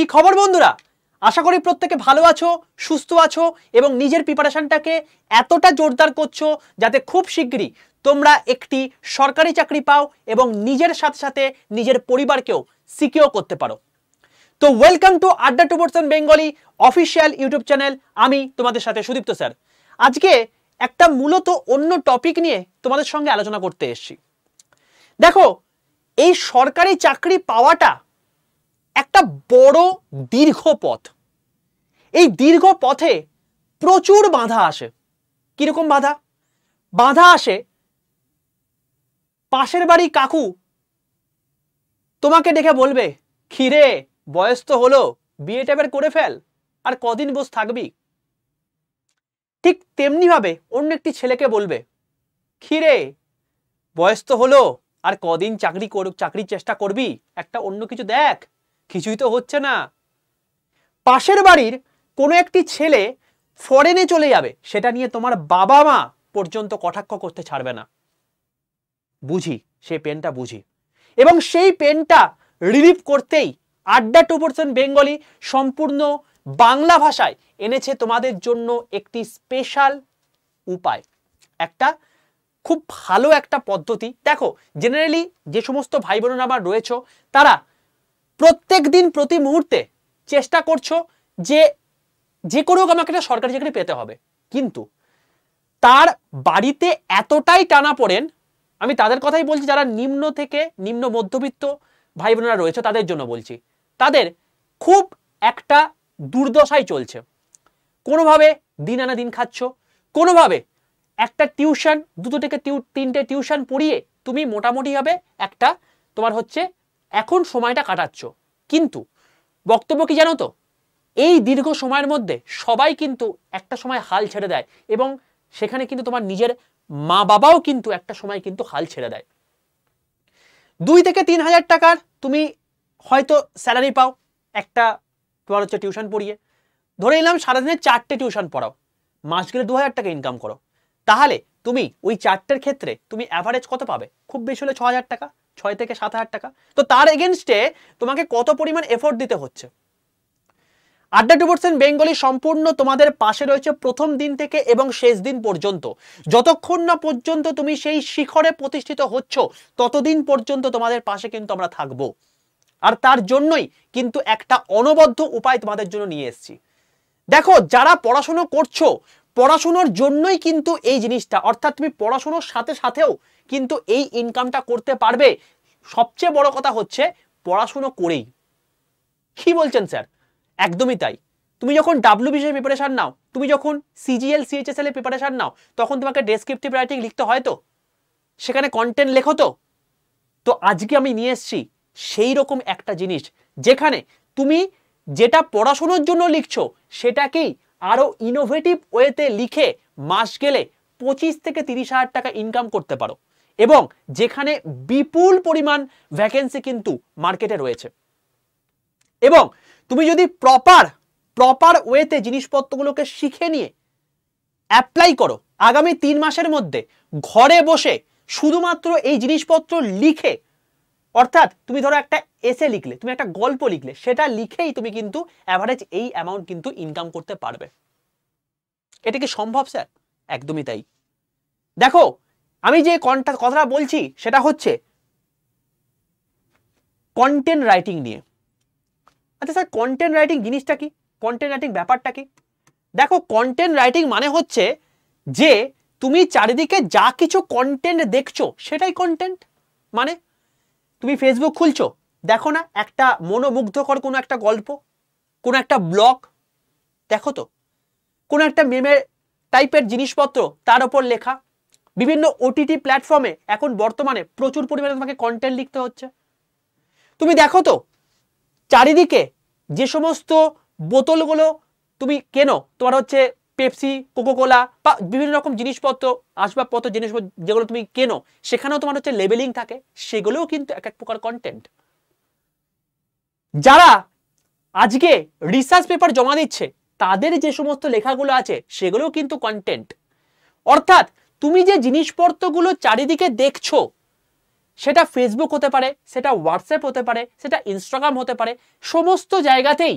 কি খবর বন্ধুরা আশা করি প্রত্যেকে ভালো আছো সুস্থ আছো এবং নিজের প্রিপারেশানটাকে এতটা জোরদার করছো যাতে খুব শীঘ্রই তোমরা একটি সরকারি চাকরি পাও এবং নিজের সাথে সাথে নিজের পরিবারকেও সিকিও করতে পারো তো welcome to Adda two percent Bengali official YouTube channel আমি তোমাদের সাথে সুদীপ্ত স্যার আজকে একটা মূলত অন্য টপিক নিয়ে তোমাদের সঙ্গে আলোচনা করতে এসছি দেখো এই সরকারি চাকরি পাওয়াটা একটা বড় দীর্ঘ পথ এই দীর্ঘ পথে প্রচুর বাধা আসে কিরকম বাধা বাধা আসে পাশের বাড়ি কাকু তোমাকে ডেকে বলবে খিরে বয়স তো হলো বিয়ে টাইপের করে ফেল আর কদিন বস থাকবি ঠিক তেমনিভাবে অন্য একটি ছেলেকে বলবে খিরে বয়স তো হলো আর কদিন চাকরি চাকরির চেষ্টা করবি একটা অন্য কিছু দেখ কিছুই তো হচ্ছে না পাশের বাড়ির কোনো একটি ছেলে ফরেনে চলে যাবে সেটা নিয়ে তোমার বাবা মা পর্যন্ত কটাক্ষ করতে ছাড়বে না বুঝি সে পেনটা বুঝি এবং সেই পেনটা রিলিভ করতেই আড্ডা টু পার্সেন্ট বেঙ্গলি সম্পূর্ণ বাংলা ভাষায় এনেছে তোমাদের জন্য একটি স্পেশাল উপায় একটা খুব ভালো একটা পদ্ধতি দেখো জেনারেলি যে সমস্ত ভাই বোনেরা আমার রয়েছে তারা প্রত্যেক দিন প্রতি মুহূর্তে চেষ্টা করছো যে যে করে হোক আমাকে একটা সরকারি চাকরি পেতে হবে কিন্তু তার বাড়িতে এতটাই টানা পড়েন আমি তাদের কথাই বলছি যারা নিম্ন থেকে নিম্ন মধ্যবিত্ত ভাই বোনেরা রয়েছে তাদের জন্য বলছি তাদের খুব একটা দুর্দশাই চলছে কোনোভাবে দিন আনা দিন খাচ্ছ কোনোভাবে একটা টিউশন দুটো থেকে তিনটে টিউশন পড়িয়ে তুমি মোটামুটিভাবে একটা তোমার হচ্ছে এখন সময়টা কাটাচ্ছ কিন্তু বক্তব্য কি জানো তো এই দীর্ঘ সময়ের মধ্যে সবাই কিন্তু একটা সময় হাল ছেড়ে দেয় এবং সেখানে কিন্তু তোমার নিজের মা বাবাও কিন্তু একটা সময় কিন্তু হাল ছেড়ে দেয় দুই থেকে তিন হাজার টাকার তুমি হয়তো স্যালারি পাও একটা তোমার হচ্ছে টিউশন পড়িয়ে ধরে নিলাম সারাদিনে চারটে টিউশন পড়াও মাস গেলে দু হাজার টাকা ইনকাম করো তাহলে তুমি ওই চারটের ক্ষেত্রে তুমি অ্যাভারেজ কত পাবে খুব বেশি হলে ছ হাজার টাকা ছয় থেকে সাত হাজার টাকা তো তার এগেনস্টে তোমাকে কত পরিমাণ এফোর্ট দিতে হচ্ছে আড্ডা টু পার্সেন্ট বেঙ্গলি সম্পূর্ণ তোমাদের পাশে রয়েছে প্রথম দিন থেকে এবং শেষ দিন পর্যন্ত যতক্ষণ না পর্যন্ত তুমি সেই শিখরে প্রতিষ্ঠিত হচ্ছ ততদিন পর্যন্ত তোমাদের পাশে কিন্তু আমরা থাকবো আর তার জন্যই কিন্তু একটা অনবদ্য উপায় তোমাদের জন্য নিয়ে এসেছি দেখো যারা পড়াশুনো করছো পড়াশুনোর জন্যই কিন্তু এই জিনিসটা অর্থাৎ তুমি পড়াশুনোর সাথে সাথেও কিন্তু এই ইনকামটা করতে পারবে সবচেয়ে বড় কথা হচ্ছে পড়াশুনো করেই কি বলছেন স্যার একদমই তাই তুমি যখন ডাব্লিউ বিসিএস প্রিপারেশান নাও তুমি যখন সিজিএল সিএইচএসএল এর প্রিপারেশান নাও তখন তোমাকে ডেসক্রিপটিভ রাইটিং লিখতে হয় তো সেখানে কন্টেন্ট লেখো তো তো আজকে আমি নিয়ে এসছি সেই রকম একটা জিনিস যেখানে তুমি যেটা পড়াশুনোর জন্য লিখছো সেটাকেই আরও ইনোভেটিভ ওয়েতে লিখে মাস গেলে পঁচিশ থেকে তিরিশ হাজার টাকা ইনকাম করতে পারো এবং যেখানে বিপুল পরিমাণ ভ্যাকেন্সি কিন্তু মার্কেটে রয়েছে এবং তুমি যদি প্রপার প্রপার ওয়েতে জিনিসপত্রগুলোকে শিখে নিয়ে অ্যাপ্লাই করো আগামী তিন মাসের মধ্যে ঘরে বসে শুধুমাত্র এই জিনিসপত্র লিখে অর্থাৎ তুমি ধরো একটা এসে লিখলে তুমি একটা গল্প লিখলে সেটা লিখেই তুমি কিন্তু অ্যাভারেজ এই অ্যামাউন্ট কিন্তু ইনকাম করতে পারবে এটা কি সম্ভব স্যার একদমই তাই দেখো আমি যে কন্টা কথাটা বলছি সেটা হচ্ছে কন্টেন্ট রাইটিং নিয়ে আচ্ছা স্যার কন্টেন্ট রাইটিং জিনিসটা কি কন্টেন্ট রাইটিং ব্যাপারটা কি দেখো কন্টেন্ট রাইটিং মানে হচ্ছে যে তুমি চারিদিকে যা কিছু কন্টেন্ট দেখছো সেটাই কন্টেন্ট মানে তুমি ফেসবুক খুলছো দেখো না একটা মনোমুগ্ধকর কোনো একটা গল্প কোনো একটা ব্লগ দেখো তো কোনো একটা মেমের টাইপের জিনিসপত্র তার ওপর লেখা বিভিন্ন ওটিটি প্ল্যাটফর্মে এখন বর্তমানে প্রচুর পরিমাণে তোমাকে কন্টেন্ট লিখতে হচ্ছে তুমি দেখো তো চারিদিকে যে সমস্ত বোতলগুলো তুমি কেনো তোমার হচ্ছে পেপসি কোকোকোলা বা বিভিন্ন রকম জিনিসপত্র আসবাবপত্র জিনিসপত্র যেগুলো তুমি কেনো সেখানেও তোমার হচ্ছে লেবেলিং থাকে সেগুলোও কিন্তু এক এক প্রকার কন্টেন্ট যারা আজকে রিসার্চ পেপার জমা দিচ্ছে তাদের যে সমস্ত লেখাগুলো আছে সেগুলোও কিন্তু কন্টেন্ট অর্থাৎ তুমি যে জিনিসপত্রগুলো চারিদিকে দেখছো সেটা ফেসবুক হতে পারে সেটা হোয়াটসঅ্যাপ হতে পারে সেটা ইনস্টাগ্রাম হতে পারে সমস্ত জায়গাতেই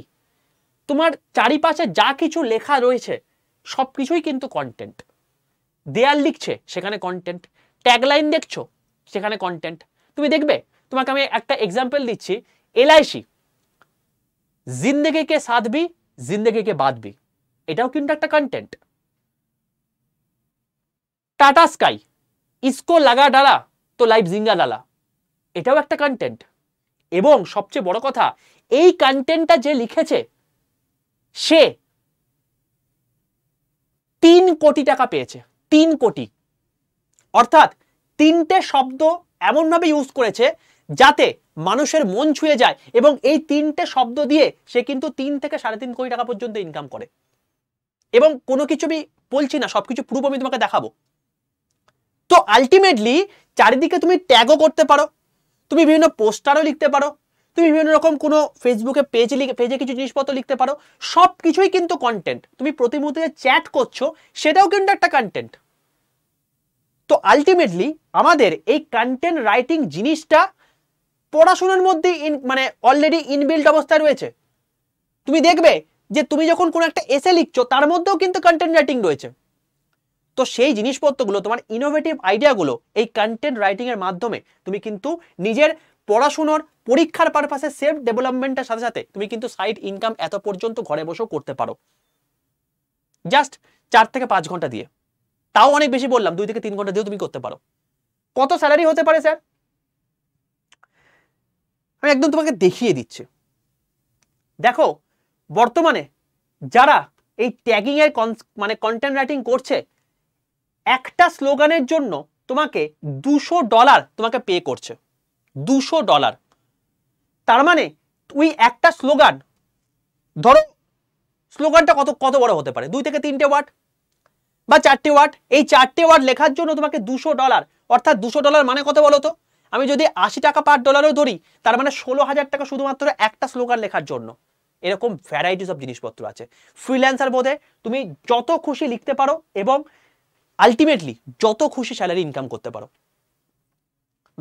তোমার চারিপাশে যা কিছু লেখা রয়েছে সব কিছুই কিন্তু কন্টেন্ট দেয়াল লিখছে সেখানে কন্টেন্ট ট্যাগলাইন দেখছো সেখানে কন্টেন্ট তুমি দেখবে তোমাকে আমি একটা এক্সাম্পল দিচ্ছি এলআইসি জিন্দেগিকে সাধবি জিন্দেগিকে বাদবি এটাও কিন্তু একটা কন্টেন্ট টাটা স্কাই ইস্কো লাগা ডালা তো লাইভ জিঙ্গা ডালা এটাও একটা কন্টেন্ট এবং সবচেয়ে বড় কথা এই কন্টেন্টটা যে লিখেছে সে তিন কোটি টাকা পেয়েছে তিন কোটি অর্থাৎ তিনটে শব্দ এমনভাবে ইউজ করেছে যাতে মানুষের মন ছুঁয়ে যায় এবং এই তিনটে শব্দ দিয়ে সে কিন্তু তিন থেকে সাড়ে তিন কোটি টাকা পর্যন্ত ইনকাম করে এবং কোনো কিছু আমি বলছি না সব কিছু পুরোপুরি আমি তোমাকে দেখাবো তো আলটিমেটলি চারিদিকে তুমি ট্যাগও করতে পারো তুমি বিভিন্ন পোস্টারও লিখতে পারো তুমি বিভিন্ন রকম কোনো ফেসবুকে পেজ লিখে পেজে কিছু জিনিসপত্র লিখতে পারো সব কিছুই কিন্তু কন্টেন্ট তুমি প্রতি মুহূর্তে চ্যাট করছো সেটাও কিন্তু একটা কন্টেন্ট তো আলটিমেটলি আমাদের এই কন্টেন্ট রাইটিং জিনিসটা পড়াশোনার মধ্যে ইন মানে অলরেডি ইনবিল্ড অবস্থায় রয়েছে তুমি দেখবে যে তুমি যখন কোনো একটা এসে লিখছো তার মধ্যেও কিন্তু কন্টেন্ট রাইটিং রয়েছে তো সেই জিনিসপত্রগুলো তোমার ইনোভেটিভ আইডিয়াগুলো এই কন্টেন্ট রাইটিংয়ের মাধ্যমে তুমি কিন্তু নিজের পড়াশুনোর পরীক্ষার পারপাসে সেলফ ডেভেলপমেন্টের সাথে সাথে তুমি কিন্তু সাইড ইনকাম এত পর্যন্ত ঘরে বসেও করতে পারো জাস্ট চার থেকে পাঁচ ঘন্টা দিয়ে তাও অনেক বেশি বললাম দুই থেকে তিন ঘন্টা দিয়েও তুমি করতে পারো কত স্যালারি হতে পারে স্যার আমি একদম তোমাকে দেখিয়ে দিচ্ছি দেখো বর্তমানে যারা এই ট্যাগিংয়ের মানে কন্টেন্ট রাইটিং করছে একটা স্লোগানের জন্য তোমাকে দুশো ডলার তোমাকে পে করছে দুশো ডলার তার মানে তুই একটা স্লোগান ধরো স্লোগানটা কত কত বড় হতে পারে দুই থেকে তিনটে ওয়ার্ড বা চারটে ওয়ার্ড এই চারটে ওয়ার্ড লেখার জন্য তোমাকে দুশো ডলার অর্থাৎ দুশো ডলার মানে কত বলো তো আমি যদি আশি টাকা পার ডলারও ধরি তার মানে ষোলো হাজার টাকা শুধুমাত্র একটা স্লোগান লেখার জন্য এরকম ভ্যারাইটিস অফ জিনিসপত্র আছে ফ্রিল্যান্সার বোধে তুমি যত খুশি লিখতে পারো এবং আলটিমেটলি যত খুশি স্যালারি ইনকাম করতে পারো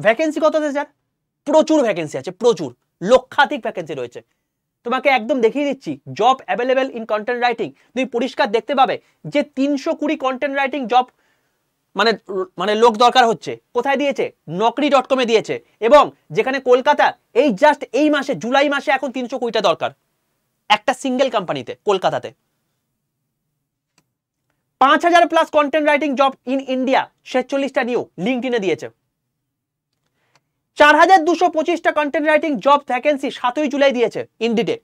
ভ্যাকেন্সি কত আছে স্যার প্রচুর ভ্যাকেন্সি আছে প্রচুর লক্ষাধিক ভ্যাকেন্সি রয়েছে তোমাকে একদম দেখিয়ে দিচ্ছি job available in content writing তুমি পরিষ্কার দেখতে পাবে যে তিনশো কুড়ি কন্টেন্ট রাইটিং জব মানে মানে লোক দরকার হচ্ছে কোথায় দিয়েছে নকরি ডট কমে দিয়েছে এবং যেখানে কলকাতা এই জাস্ট এই মাসে জুলাই মাসে এখন তিনশো কুড়িটা দরকার একটা সিঙ্গেল কোম্পানিতে কলকাতাতে পাঁচ হাজার plus content writing job in India ছেচল্লিশটা নিয়োগ লিঙ্ক ইনে দিয়েছে চার হাজার দুশো পঁচিশটা কন্টেন্ট রাইটিং জব ভ্যাকেন্সি সাতই জুলাই দিয়েছে ইন্ডিটে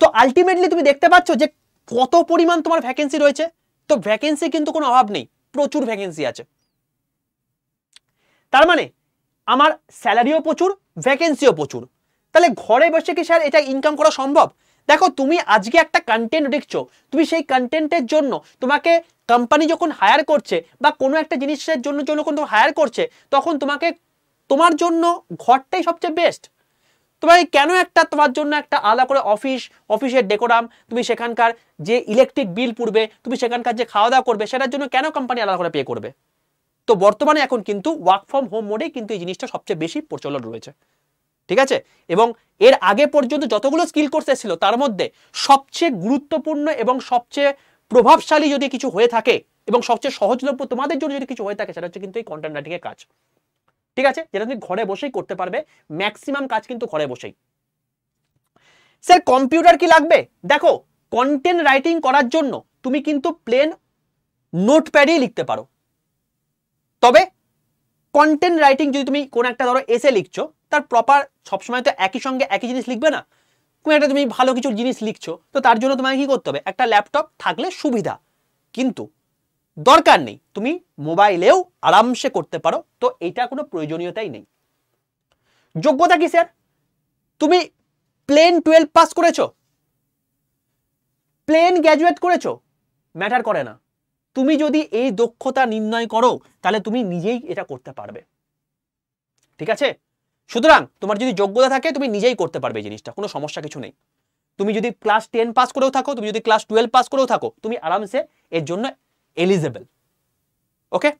তো আলটিমেটলি তুমি দেখতে পাচ্ছ যে কত পরিমাণ তোমার ভ্যাকেন্সি রয়েছে তো ভ্যাকেন্সি কিন্তু কোনো অভাব নেই প্রচুর ভ্যাকেন্সি আছে তার মানে আমার স্যালারিও প্রচুর ভ্যাকেন্সিও প্রচুর তাহলে ঘরে বসে কি স্যার এটা ইনকাম করা সম্ভব দেখো তুমি আজকে একটা কন্টেন্ট লিখছো তুমি সেই কন্টেন্টের জন্য তোমাকে কোম্পানি যখন হায়ার করছে বা কোনো একটা জিনিসের জন্য জন্য কোনো হায়ার করছে তখন তোমাকে তোমার জন্য ঘরটাই সবচেয়ে বেস্ট তোমাকে কেন একটা তোমার জন্য একটা আলাদা করে অফিস অফিসের ডেকোরাম তুমি সেখানকার যে ইলেকট্রিক বিল পড়বে তুমি সেখানকার যে খাওয়া দাওয়া করবে সেটার জন্য কেন কোম্পানি আলাদা করে পে করবে তো বর্তমানে এখন কিন্তু ওয়ার্ক ফ্রম হোম মোডে কিন্তু এই জিনিসটা সবচেয়ে বেশি প্রচলন রয়েছে ঠিক আছে এবং এর আগে পর্যন্ত যতগুলো স্কিল কোর্স এসেছিল তার মধ্যে সবচেয়ে গুরুত্বপূর্ণ এবং সবচেয়ে প্রভাবশালী যদি কিছু হয়ে থাকে এবং সবচেয়ে সহজলভ্য তোমাদের জন্য যদি কিছু হয়ে থাকে সেটা হচ্ছে কিন্তু এই কন্টেন্ট রাইটিংয়ের কাজ ঠিক আছে যেটা তুমি ঘরে বসেই করতে পারবে ম্যাক্সিমাম কাজ কিন্তু ঘরে বসেই স্যার কম্পিউটার কি লাগবে দেখো কন্টেন্ট রাইটিং করার জন্য তুমি কিন্তু প্লেন নোটপ্যাডেই লিখতে পারো তবে কন্টেন্ট রাইটিং যদি তুমি কোন একটা ধরো এসে লিখছো তার প্রপার সবসময় তো একই সঙ্গে একই জিনিস লিখবে না কোনো একটা তুমি ভালো কিছু জিনিস লিখছো তো তার জন্য তোমাকে কী করতে হবে একটা ল্যাপটপ থাকলে সুবিধা কিন্তু দরকার নেই তুমি মোবাইলেও আরামসে করতে পারো তো এটা কোনো প্রয়োজনীয়তাই নেই যোগ্যতা কি স্যার তুমি প্লেন টুয়েলভ পাস করেছো প্লেন গ্র্যাজুয়েট করেছো ম্যাটার করে না তুমি যদি এই দক্ষতা নির্ণয় করো তাহলে তুমি নিজেই এটা করতে পারবে ঠিক আছে সুতরাং তোমার যদি যোগ্যতা থাকে তুমি নিজেই করতে পারবে জিনিসটা কোনো সমস্যা কিছু নেই তুমি যদি ক্লাস টেন পাস করেও থাকো তুমি যদি ক্লাস টুয়েলভ পাস করেও থাকো তুমি আরামসে এর জন্য এলিজেবল ওকে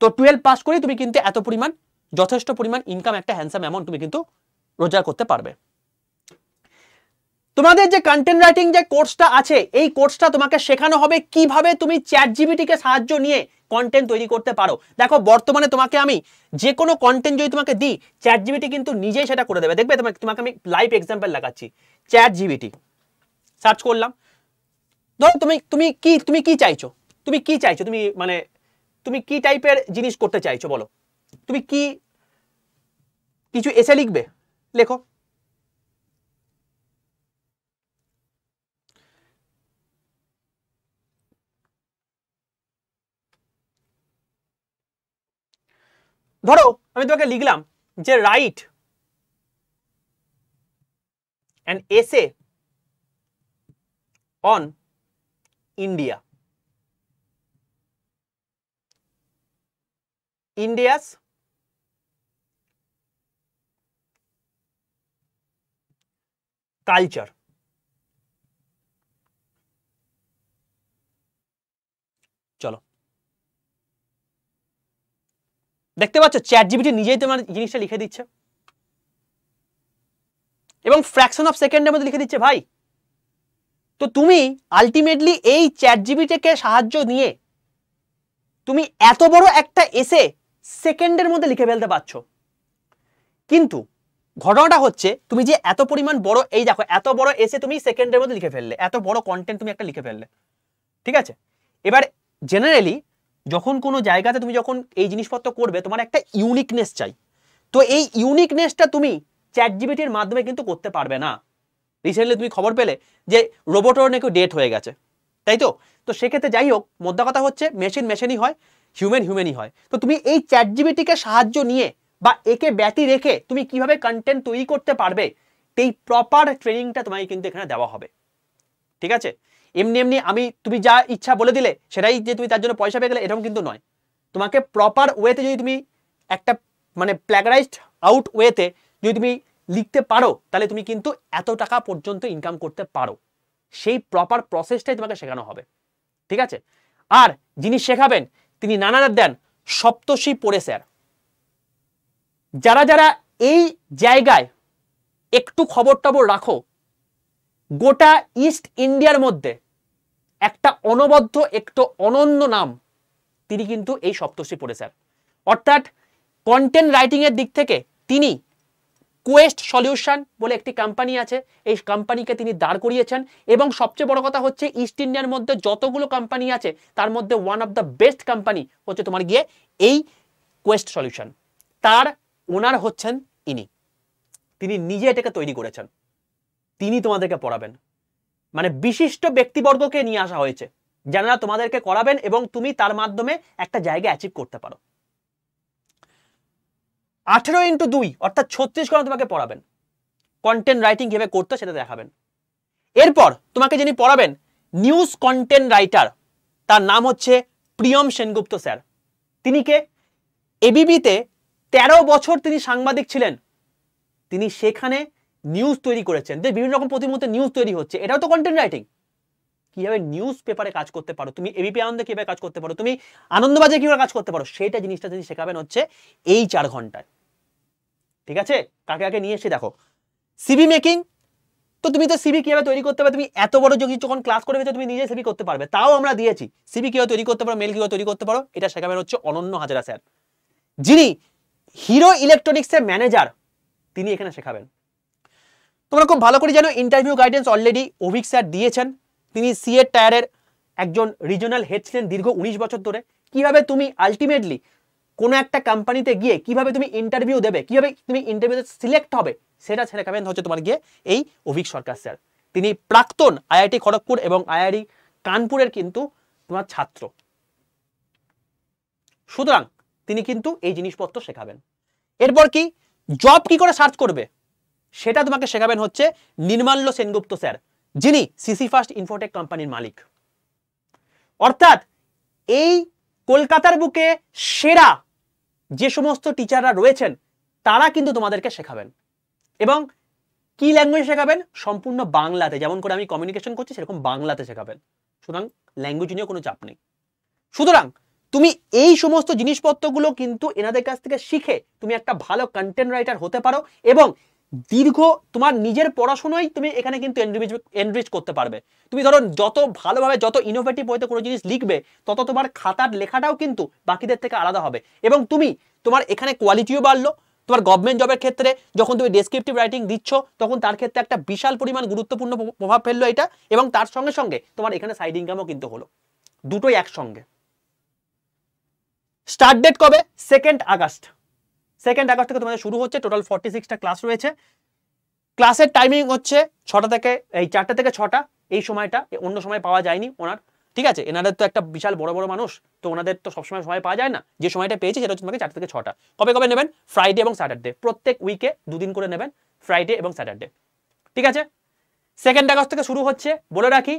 তো টুয়েলভ পাস করে তুমি কিন্তু এত পরিমাণ যথেষ্ট পরিমাণ ইনকাম একটা হ্যান্ডসাম অ্যামাউন্ট তুমি কিন্তু রোজগার করতে পারবে তোমাদের যে কন্টেন্ট রাইটিং যে কোর্সটা আছে এই কোর্সটা তোমাকে শেখানো হবে কিভাবে তুমি চ্যাট জিবিটিকে সাহায্য নিয়ে কন্টেন্ট তৈরি করতে পারো দেখো বর্তমানে তোমাকে আমি যে কোনো কন্টেন্ট যদি তোমাকে দিই চ্যাট জিবিটি কিন্তু নিজেই সেটা করে দেবে দেখবে তোমাকে তোমাকে আমি লাইভ এক্সাম্পল লাগাচ্ছি চ্যাট জিবিটি সার্চ করলাম ধরো তুমি তুমি কি তুমি কি চাইছো তুমি কি চাইছো তুমি মানে তুমি কি টাইপের জিনিস করতে চাইছো বলো তুমি কি কিছু এসে লিখবে লেখো धरो हमें तुम्हें लिखल and S India India culture चलो দেখতে পাচ্ছ চ্যাট জিবিটি নিজেই তোমার জিনিসটা লিখে দিচ্ছে এবং ফ্র্যাকশন অফ সেকেন্ডের মধ্যে লিখে দিচ্ছে ভাই তো তুমি আলটিমেটলি এই চ্যাট জিবিটিকে সাহায্য নিয়ে তুমি এত বড় একটা এসে সেকেন্ডের মধ্যে লিখে ফেলতে পারছো কিন্তু ঘটনাটা হচ্ছে তুমি যে এত পরিমাণ বড় এই দেখো এত বড় এসে তুমি সেকেন্ডের মধ্যে লিখে ফেললে এত বড় কন্টেন্ট তুমি একটা লিখে ফেললে ঠিক আছে এবার জেনারেলি যখন কোনো জায়গাতে তুমি যখন এই জিনিসপত্র করবে তোমার একটা ইউনিকনেস চাই তো এই ইউনিকনেসটা তুমি চ্যাট জিবিটির মাধ্যমে কিন্তু করতে পারবে না রিসেন্টলি তুমি খবর পেলে যে রোবটর নাকি ডেট হয়ে গেছে তাই তো তো সেক্ষেত্রে যাই হোক মোদ্দা কথা হচ্ছে মেশিন মেশিনই হয় হিউম্যান হিউম্যানই হয় তো তুমি এই চ্যাট জিবিটিকে সাহায্য নিয়ে বা একে ব্যতি রেখে তুমি কিভাবে কন্টেন্ট তৈরি করতে পারবে এই প্রপার ট্রেনিংটা তোমাকে কিন্তু এখানে দেওয়া হবে ঠিক আছে এমনি এমনি আমি তুমি যা ইচ্ছা বলে দিলে সেটাই যে তুমি তার জন্য পয়সা পেয়ে গেলে এরকম কিন্তু নয় তোমাকে প্রপার ওয়েতে যদি তুমি একটা মানে প্ল্যাগারাইজড আউট ওয়েতে যদি তুমি লিখতে পারো তাহলে তুমি কিন্তু এত টাকা পর্যন্ত ইনকাম করতে পারো সেই প্রপার প্রসেসটাই তোমাকে শেখানো হবে ঠিক আছে আর যিনি শেখাবেন তিনি নানা দেন সপ্তষী পড়ে স্যার যারা যারা এই জায়গায় একটু খবর টবর রাখো গোটা ইস্ট ইন্ডিয়ার মধ্যে একটা অনবদ্য একটু অনন্য নাম তিনি কিন্তু এই পড়ে পড়েছেন অর্থাৎ কন্টেন্ট রাইটিংয়ের দিক থেকে তিনি কোয়েস্ট সলিউশন বলে একটি কোম্পানি আছে এই কোম্পানিকে তিনি দাঁড় করিয়েছেন এবং সবচেয়ে বড় কথা হচ্ছে ইস্ট ইন্ডিয়ার মধ্যে যতগুলো কোম্পানি আছে তার মধ্যে one of the best company হচ্ছে তোমার গিয়ে এই কোয়েস্ট সলিউশন তার ওনার হচ্ছেন ইনি তিনি নিজে এটাকে তৈরি করেছেন তিনি তোমাদেরকে পড়াবেন মানে বিশিষ্ট ব্যক্তিবর্গকে নিয়ে আসা হয়েছে যারা তোমাদেরকে করাবেন এবং তুমি তার মাধ্যমে একটা জায়গা অ্যাচিভ করতে পারো আঠেরো ইন্টু দুই অর্থাৎ ছত্রিশ ঘন্টা তোমাকে পড়াবেন কন্টেন্ট রাইটিং কীভাবে করতে সেটা দেখাবেন এরপর তোমাকে যিনি পড়াবেন নিউজ কন্টেন্ট রাইটার তার নাম হচ্ছে প্রিয়ম সেনগুপ্ত স্যার তিনি কে এবিবিতে ১৩ বছর তিনি সাংবাদিক ছিলেন তিনি সেখানে নিউজ তৈরি করেছেন দেখ বিভিন্ন রকম প্রতিমুহূর্তে নিউজ তৈরি হচ্ছে এটাও তো কন্টেন্ট রাইটিং কীভাবে নিউজ পেপারে কাজ করতে পারো তুমি এবিপি আনন্দে কীভাবে কাজ করতে পারো তুমি আনন্দবাজে কীভাবে কাজ করতে পারো সেটা জিনিসটা যদি শেখাবেন হচ্ছে এই চার ঘন্টায় ঠিক আছে কাকে কাকে নিয়ে এসে দেখো সিবি মেকিং তো তুমি তো সিবি কীভাবে তৈরি করতে পারবে তুমি এত বড় যদি যখন ক্লাস করে তুমি নিজে সিবি করতে পারবে তাও আমরা দিয়েছি সিবি কীভাবে তৈরি করতে পারো মেল কীভাবে তৈরি করতে পারো এটা শেখাবেন হচ্ছে অনন্য হাজারা স্যার যিনি হিরো ইলেকট্রনিক্সের ম্যানেজার তিনি এখানে শেখাবেন তোমরা খুব ভালো করে জানো interview guidance already Abhik sir দিয়েছেন তিনি সিএ টায়ারের একজন রিজনাল হেড ছিলেন দীর্ঘ উনিশ বছর ধরে কিভাবে তুমি আলটিমেটলি কোনো একটা কোম্পানিতে গিয়ে কিভাবে তুমি ইন্টারভিউ দেবে কিভাবে তুমি ইন্টারভিউতে সিলেক্ট হবে সেটা ছেড়ে হচ্ছে তোমার গিয়ে এই অভিক সরকার স্যার তিনি প্রাক্তন আইআইটি খড়গপুর এবং আইআইটি কানপুরের কিন্তু তোমার ছাত্র সুতরাং তিনি কিন্তু এই জিনিসপত্র শেখাবেন এরপর কি জব কি করে সার্চ করবে সেটা তোমাকে শেখাবেন হচ্ছে নির্মাল্য সেনগুপ্ত স্যার যিনি সিসি ফার্স্ট ইনফোটেক কোম্পানির মালিক অর্থাৎ এই কলকাতার বুকে সেরা যে সমস্ত টিচাররা রয়েছেন তারা কিন্তু তোমাদেরকে শেখাবেন এবং কি ল্যাঙ্গুয়েজ শেখাবেন সম্পূর্ণ বাংলাতে যেমন করে আমি কমিউনিকেশন করছি সেরকম বাংলাতে শেখাবেন সুতরাং ল্যাঙ্গুয়েজ নিয়েও কোনো চাপ নেই সুতরাং তুমি এই সমস্ত জিনিসপত্রগুলো কিন্তু এনাদের কাছ থেকে শিখে তুমি একটা ভালো কন্টেন্ট রাইটার হতে পারো এবং দীর্ঘ তোমার নিজের পড়াশোনাই তুমি এখানে কিন্তু এনরিচ এনরিচ করতে পারবে তুমি ধরো যত ভালোভাবে যত ইনোভেটিভ হয়তো কোনো জিনিস লিখবে তত তোমার খাতার লেখাটাও কিন্তু বাকিদের থেকে আলাদা হবে এবং তুমি তোমার এখানে কোয়ালিটিও বাড়লো তোমার গভর্নমেন্ট জবের ক্ষেত্রে যখন তুমি ডেসক্রিপটিভ রাইটিং দিচ্ছ তখন তার ক্ষেত্রে একটা বিশাল পরিমাণ গুরুত্বপূর্ণ প্রভাব ফেললো এটা এবং তার সঙ্গে সঙ্গে তোমার এখানে সাইড ইনকামও কিন্তু হলো দুটোই একসঙ্গে স্টার্ট ডেট কবে সেকেন্ড আগস্ট সেকেন্ড আগস্ট থেকে তোমাদের শুরু হচ্ছে টোটাল ফর্টি সিক্সটা ক্লাস রয়েছে ক্লাসের টাইমিং হচ্ছে ছটা থেকে এই চারটা থেকে ছটা এই সময়টা অন্য সময় পাওয়া যায়নি ওনার ঠিক আছে এনাদের তো একটা বিশাল বড় বড় মানুষ তো ওনাদের তো সবসময় সময় পাওয়া যায় না যে সময়টা পেয়েছে সেটা হচ্ছে তোমাকে চারটা থেকে ছটা কবে কবে নেবেন ফ্রাইডে এবং স্যাটারডে প্রত্যেক উইকে দুদিন করে নেবেন ফ্রাইডে এবং স্যাটারডে ঠিক আছে সেকেন্ড আগস্ট থেকে শুরু হচ্ছে বলে রাখি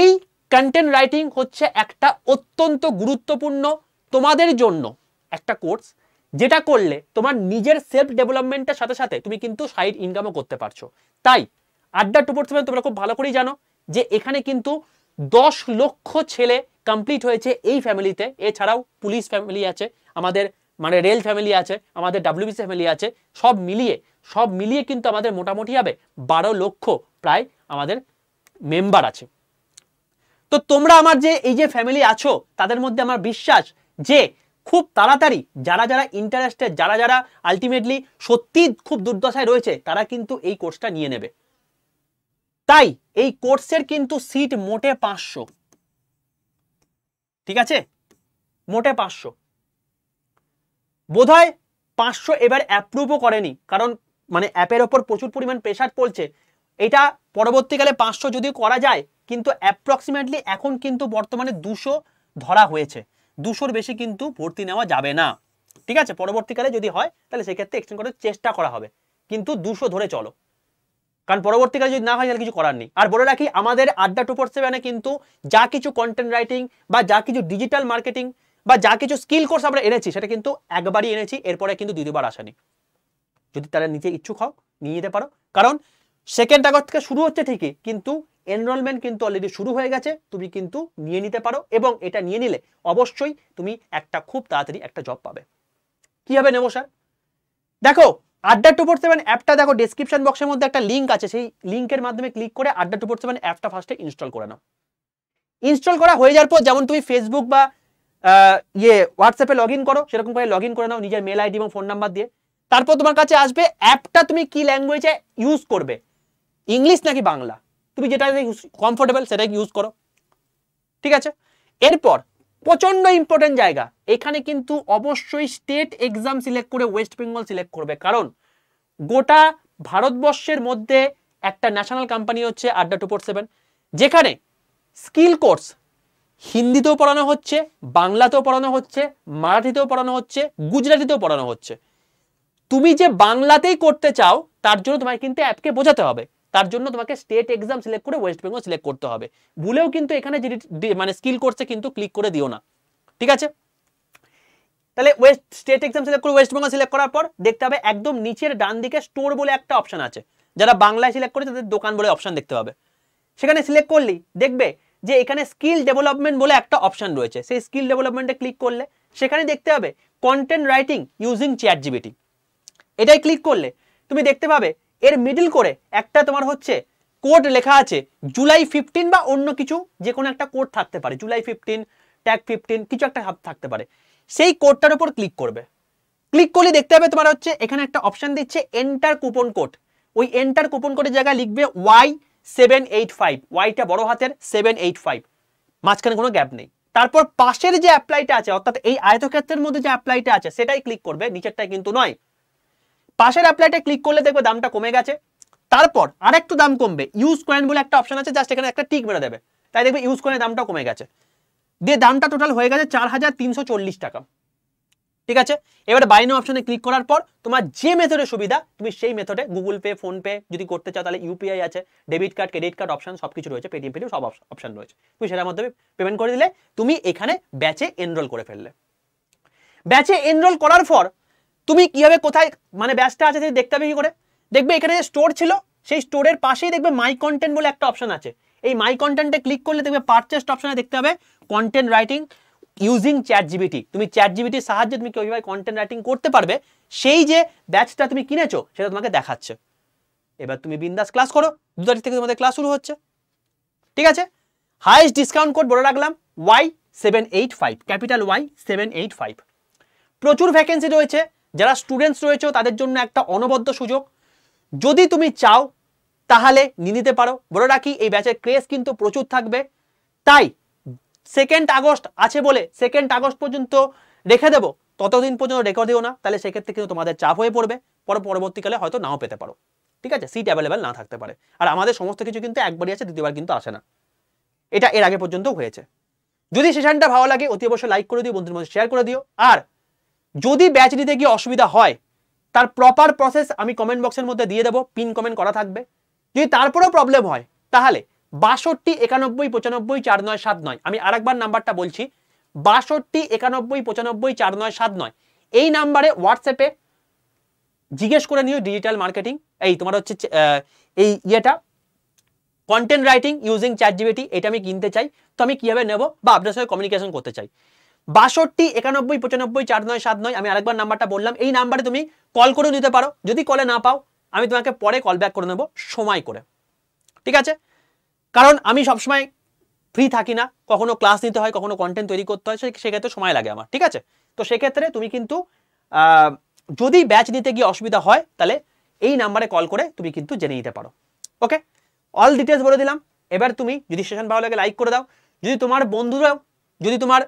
এই কন্টেন্ট রাইটিং হচ্ছে একটা অত্যন্ত গুরুত্বপূর্ণ তোমাদের জন্য একটা কোর্স যেটা করলে তোমার নিজের সেলফ ডেভেলপমেন্টের সাথে সাথে তুমি কিন্তু সাইড ইনকামও করতে পারছো তাই আড্ডা টু ফোর তোমরা খুব ভালো করেই জানো যে এখানে কিন্তু দশ লক্ষ ছেলে কমপ্লিট হয়েছে এই ফ্যামিলিতে এছাড়াও পুলিশ ফ্যামিলি আছে আমাদের মানে রেল ফ্যামিলি আছে আমাদের ডাব্লিউবিসি ফ্যামিলি আছে সব মিলিয়ে সব মিলিয়ে কিন্তু আমাদের মোটামুটি হবে বারো লক্ষ প্রায় আমাদের মেম্বার আছে তো তোমরা আমার যে এই যে ফ্যামিলি আছো তাদের মধ্যে আমার বিশ্বাস যে খুব তাড়াতাড়ি যারা যারা ইন্টারেস্টেড যারা যারা আলটিমেটলি সত্যি খুব দুর্দশায় রয়েছে তারা কিন্তু এই কোর্সটা নিয়ে নেবে তাই এই কোর্সের কিন্তু সিট মোটে পাঁচশো ঠিক আছে মোটে পাঁচশো বোধহয় পাঁচশো এবার অ্যাপ্রুভও করেনি কারণ মানে অ্যাপের ওপর প্রচুর পরিমাণ প্রেশার পড়ছে এটা পরবর্তীকালে পাঁচশো যদি করা যায় কিন্তু অ্যাপ্রক্সিমেটলি এখন কিন্তু বর্তমানে দুশো ধরা হয়েছে দুশোর বেশি কিন্তু ভর্তি নেওয়া যাবে না ঠিক আছে পরবর্তীকালে যদি হয় তাহলে সেক্ষেত্রে এক্সটেন্ড করার চেষ্টা করা হবে কিন্তু দুশো ধরে চলো কারণ পরবর্তীকালে যদি না হয় তাহলে কিছু করার নেই আর বলে রাখি আমাদের আড্ডা টু ফোর সেভেনে কিন্তু যা কিছু কন্টেন্ট রাইটিং বা যা কিছু ডিজিটাল মার্কেটিং বা যা কিছু স্কিল কোর্স আমরা এনেছি সেটা কিন্তু একবারই এনেছি এরপরে কিন্তু দ্বিতীয়বার আসেনি যদি তারা নিজে ইচ্ছুক হোক নিয়ে যেতে পারো কারণ সেকেন্ড আগস্ট থেকে শুরু হচ্ছে ঠিকই কিন্তু এনরোলমেন্ট কিন্তু অলরেডি শুরু হয়ে গেছে তুমি কিন্তু নিয়ে নিতে পারো এবং এটা নিয়ে নিলে অবশ্যই তুমি একটা খুব তাড়াতাড়ি একটা জব পাবে কীভাবে নেবো স্যার দেখো আড্ডা টু ফোর সেভেন অ্যাপটা দেখো ডিসক্রিপশন বক্সের মধ্যে একটা লিঙ্ক আছে সেই লিঙ্কের মাধ্যমে ক্লিক করে আড্ডা টু ফোর সেভেন অ্যাপটা ফার্স্টে ইনস্টল করে নাও ইনস্টল করা হয়ে যাওয়ার পর যেমন তুমি ফেসবুক বা ইয়ে হোয়াটসঅ্যাপে লগ ইন করো সেরকম করে লগ ইন করে নাও নিজের মেল আইডি এবং ফোন নাম্বার দিয়ে তারপর তোমার কাছে আসবে অ্যাপটা তুমি কি ল্যাঙ্গুয়েজে ইউজ করবে ইংলিশ নাকি বাংলা তুমি যেটা কমফোর্টেবল সেটাই ইউজ করো ঠিক আছে এরপর প্রচণ্ড ইম্পর্টেন্ট জায়গা এখানে কিন্তু অবশ্যই স্টেট এক্সাম সিলেক্ট করে ওয়েস্ট বেঙ্গল সিলেক্ট করবে কারণ গোটা ভারতবর্ষের মধ্যে একটা ন্যাশনাল কোম্পানি হচ্ছে আড্ডা টু সেভেন যেখানে স্কিল কোর্স হিন্দিতেও পড়ানো হচ্ছে বাংলাতেও পড়ানো হচ্ছে মারাঠিতেও পড়ানো হচ্ছে গুজরাটিতেও পড়ানো হচ্ছে তুমি যে বাংলাতেই করতে চাও তার জন্য তোমায় কিন্তু অ্যাপকে বোঝাতে হবে তার জন্য তোমাকে স্টেট এক্সাম সিলেক্ট করে ওয়েস্ট বেঙ্গল সিলেক্ট করতে হবে ভুলেও কিন্তু এখানে মানে স্কিল করছে কিন্তু ক্লিক করে দিও না ঠিক আছে তাহলে ওয়েস্ট স্টেট এক্সাম সিলেক্ট করে ওয়েস্ট বেঙ্গল সিলেক্ট করার পর দেখতে হবে একদম নিচের ডান দিকে স্টোর বলে একটা অপশান আছে যারা বাংলায় সিলেক্ট করে তাদের দোকান বলে অপশান দেখতে পাবে সেখানে সিলেক্ট করলি দেখবে যে এখানে স্কিল ডেভেলপমেন্ট বলে একটা অপশান রয়েছে সেই স্কিল ডেভেলপমেন্টে ক্লিক করলে সেখানে দেখতে হবে content writing using ChatGPT এটাই ক্লিক করলে তুমি দেখতে পাবে এর মিডিল করে একটা তোমার হচ্ছে কোড লেখা আছে জুলাই ফিফটিন বা অন্য কিছু যে কোনো একটা কোড থাকতে পারে জুলাই ফিফটিন ট্যাগ ফিফটিন কিছু একটা থাকতে পারে সেই কোডটার উপর ক্লিক করবে ক্লিক করলে দেখতে হবে তোমার হচ্ছে এখানে একটা অপশান দিচ্ছে এন্টার কুপন কোড ওই এন্টার কুপন কোডের জায়গায় লিখবে ওয়াই সেভেন এইট ফাইভ ওয়াইটা বড় হাতের সেভেন এইট ফাইভ মাঝখানে কোনো গ্যাপ নেই তারপর পাশের যে অ্যাপ্লাইটা আছে অর্থাৎ এই আয়তক্ষেত্রের মধ্যে যে অ্যাপ্লাইটা আছে সেটাই ক্লিক করবে নিচেরটাই কিন্তু নয় পাশের অ্যাপ্লাইটে ক্লিক করলে দেখবে দামটা কমে গেছে তারপর একটু দাম কমবে ইউজ কয়েন বলে একটা অপশন আছে জাস্ট এখানে একটা টিক মেরে দেবে তাই দেখবে ইউজ কয়েনের দামটা কমে গেছে দিয়ে দামটা টোটাল হয়ে গেছে চার টাকা ঠিক আছে এবার বাইনো অপশনে ক্লিক করার পর তোমার যে মেথডে সুবিধা তুমি সেই মেথডে গুগল পে ফোনপে যদি করতে চাও তাহলে ইউপিআই আছে debit card credit card option সব কিছু রয়েছে পেটিএম পেটিএম সব অপশন রয়েছে তুমি সেটার মাধ্যমে পেমেন্ট করে দিলে তুমি এখানে ব্যাচে এনরোল করে ফেললে ব্যাচে এনরোল করার পর তুমি কীভাবে কোথায় মানে ব্যাচটা আছে তুমি দেখতে পাবে কী করে দেখবে এখানে যে স্টোর ছিল সেই স্টোরের পাশেই দেখবে মাই কন্টেন্ট বলে একটা অপশন আছে এই মাই কন্টেন্টে ক্লিক করলে দেখবে পারচেস্ট অপশনে দেখতে হবে content writing using ChatGPT তুমি চ্যাট জিবিটির সাহায্যে তুমি কীভাবে কন্টেন্ট রাইটিং করতে পারবে সেই যে ব্যাচটা তুমি কিনেছো সেটা তোমাকে দেখাচ্ছে এবার তুমি বিন্দাস ক্লাস করো দু তারিখ থেকে তোমাদের ক্লাস শুরু হচ্ছে ঠিক আছে হাইস্ট ডিসকাউন্ট কোড বলে রাখলাম Y seven eight five capital Y seven eight five প্রচুর ভ্যাকেন্সি রয়েছে যারা স্টুডেন্টস রয়েছে তাদের জন্য একটা অনবদ্য সুযোগ যদি তুমি চাও তাহলে নিয়ে নিতে পারো বলে রাখি এই ব্যাচের ক্রেজ কিন্তু প্রচুর থাকবে তাই সেকেন্ড আগস্ট আছে বলে সেকেন্ড আগস্ট পর্যন্ত রেখে দেবো ততদিন পর্যন্ত রেকর্ড দিও না তাহলে সেক্ষেত্রে কিন্তু তোমাদের চাপ হয়ে পড়বে পরে পরবর্তীকালে হয়তো নাও পেতে পারো ঠিক আছে সিট অ্যাভেলেবেল না থাকতে পারে আর আমাদের সমস্ত কিছু কিন্তু একবারই আছে দ্বিতীয়বার কিন্তু আসে না এটা এর আগে পর্যন্ত হয়েছে যদি সেশনটা ভালো লাগে অতি অবশ্যই লাইক করে দিও বন্ধুর মধ্যে শেয়ার করে দিও আর যদি ব্যাচ নিতে গিয়ে অসুবিধা হয় তার প্রপার প্রসেস আমি কমেন্ট বক্সের মধ্যে দিয়ে দেবো পিন কমেন্ট করা থাকবে যদি তারপরেও প্রবলেম হয় তাহলে বাষট্টি একানব্বই পঁচানব্বই চার নয় সাত নয় আমি আরেকবার নাম্বারটা বলছি বাষট্টি একানব্বই পঁচানব্বই চার নয় সাত নয় এই নাম্বারে হোয়াটসঅ্যাপে জিজ্ঞেস করে নিও ডিজিটাল মার্কেটিং এই তোমার হচ্ছে এই ইয়েটা content writing using ChatGPT এটা আমি কিনতে চাই তো আমি কীভাবে নেব বা আপনার সঙ্গে কমিউনিকেশন করতে চাই বাষট্টি একানব্বই পঁচানব্বই চার নয় সাত নয় আমি আরেকবার নাম্বারটা বললাম এই নাম্বারে তুমি কল করেও নিতে পারো যদি কলে না পাও আমি তোমাকে পরে কল ব্যাক করে নেবো সময় করে ঠিক আছে কারণ আমি সবসময় ফ্রি থাকি না কখনো ক্লাস নিতে হয় কখনো কন্টেন্ট তৈরি করতে হয় সেক্ষেত্রে সময় লাগে আমার ঠিক আছে তো সেক্ষেত্রে তুমি কিন্তু যদি ব্যাচ নিতে গিয়ে অসুবিধা হয় তাহলে এই নাম্বারে কল করে তুমি কিন্তু জেনে নিতে পারো ওকে অল ডিটেলস বলে দিলাম এবার তুমি যদি সেশন ভালো লাগে লাইক করে দাও যদি তোমার বন্ধুরাও যদি তোমার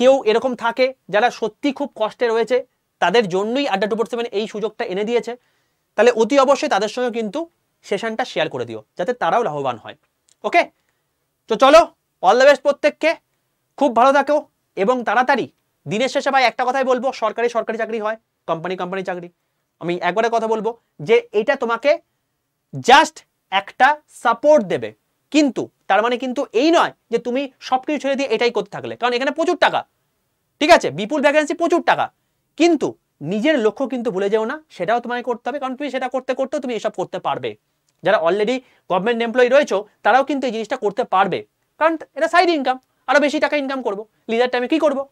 কেউ এরকম থাকে যারা সত্যি খুব কষ্টে রয়েছে তাদের জন্যই আড্ডা টু সেভেন এই সুযোগটা এনে দিয়েছে তাহলে অতি অবশ্যই তাদের সঙ্গে কিন্তু সেশনটা শেয়ার করে দিও যাতে তারাও লাভবান হয় ওকে তো চলো অল দ্য বেস্ট প্রত্যেককে খুব ভালো থাকো এবং তাড়াতাড়ি দিনের শেষে ভাই একটা কথাই বলবো সরকারি সরকারি চাকরি হয় কোম্পানি কোম্পানি চাকরি আমি একবারে কথা বলবো যে এটা তোমাকে জাস্ট একটা সাপোর্ট দেবে কিন্তু তার মানে কিন্তু এই নয় যে তুমি সব কিছু ছেড়ে দিয়ে এটাই করতে থাকলে কারণ এখানে প্রচুর টাকা ঠিক আছে বিপুল ভ্যাকেন্সি প্রচুর টাকা কিন্তু নিজের লক্ষ্য কিন্তু ভুলে যেও না সেটাও তোমায় করতে হবে কারণ তুমি সেটা করতে করতেও তুমি এসব করতে পারবে যারা অলরেডি গভর্নমেন্ট এমপ্লয়ি রয়েছে তারাও কিন্তু এই জিনিসটা করতে পারবে কারণ এটা সাইড ইনকাম আরও বেশি টাকা ইনকাম করবো লিজার টাইমে কী করবো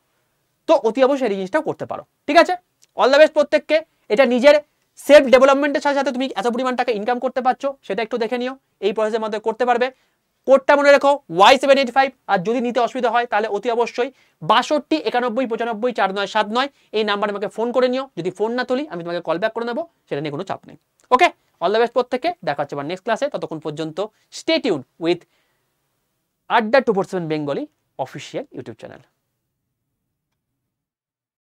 তো অতি অবশ্যই এই জিনিসটাও করতে পারো ঠিক আছে অল দ্য বেস্ট প্রত্যেককে এটা নিজের সেলফ ডেভেলপমেন্টের সাথে সাথে তুমি এত পরিমাণ টাকা ইনকাম করতে পারছো সেটা একটু দেখে নিও এই প্রসেসের মধ্যে করতে পারবে কোডটা মনে রেখো ওয়াই সেভেন এইট ফাইভ আর যদি নিতে অসুবিধা হয় তাহলে অতি অবশ্যই বাষট্টি একানব্বই পঁচানব্বই চার নয় সাত নয় এই নাম্বার আমাকে ফোন করে নিও যদি ফোন না তুলি আমি তোমাকে কল ব্যাক করে নেবো সেটা নিয়ে কোনো চাপ নেই ওকে অল দ্য বেস্ট প্রত্যেকে দেখা হচ্ছে আমার নেক্সট ক্লাসে ততক্ষণ পর্যন্ত stay tune with Adda two four seven Bengali official YouTube channel